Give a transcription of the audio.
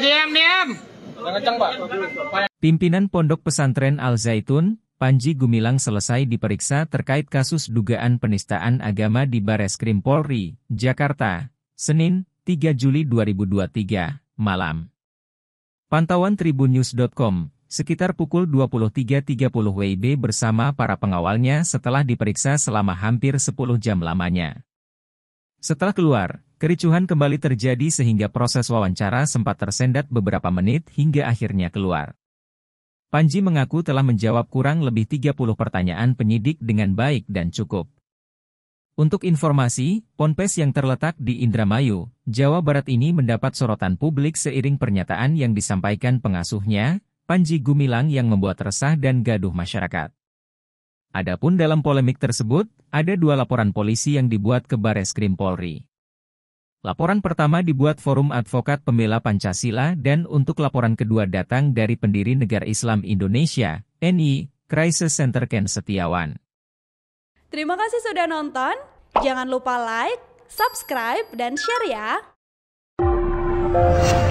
diam, diam. Pimpinan Pondok Pesantren Al Zaitun, Panji Gumilang selesai diperiksa terkait kasus dugaan penistaan agama di Bareskrim Polri, Jakarta, Senin, 3 Juli 2023, malam. Pantauan tribunnews.com, sekitar pukul 23.30 WIB bersama para pengawalnya setelah diperiksa selama hampir 10 jam lamanya. Setelah keluar, Kericuhan kembali terjadi sehingga proses wawancara sempat tersendat beberapa menit hingga akhirnya keluar. Panji mengaku telah menjawab kurang lebih 30 pertanyaan penyidik dengan baik dan cukup. Untuk informasi, Ponpes yang terletak di Indramayu, Jawa Barat ini mendapat sorotan publik seiring pernyataan yang disampaikan pengasuhnya, Panji Gumilang yang membuat resah dan gaduh masyarakat. Adapun dalam polemik tersebut, ada dua laporan polisi yang dibuat ke Bares Polri. Laporan pertama dibuat Forum Advokat Pembela Pancasila dan untuk laporan kedua datang dari pendiri Negara Islam Indonesia, NI, Crisis Center Ken Setiawan. Terima kasih sudah nonton. Jangan lupa like, subscribe, dan share ya.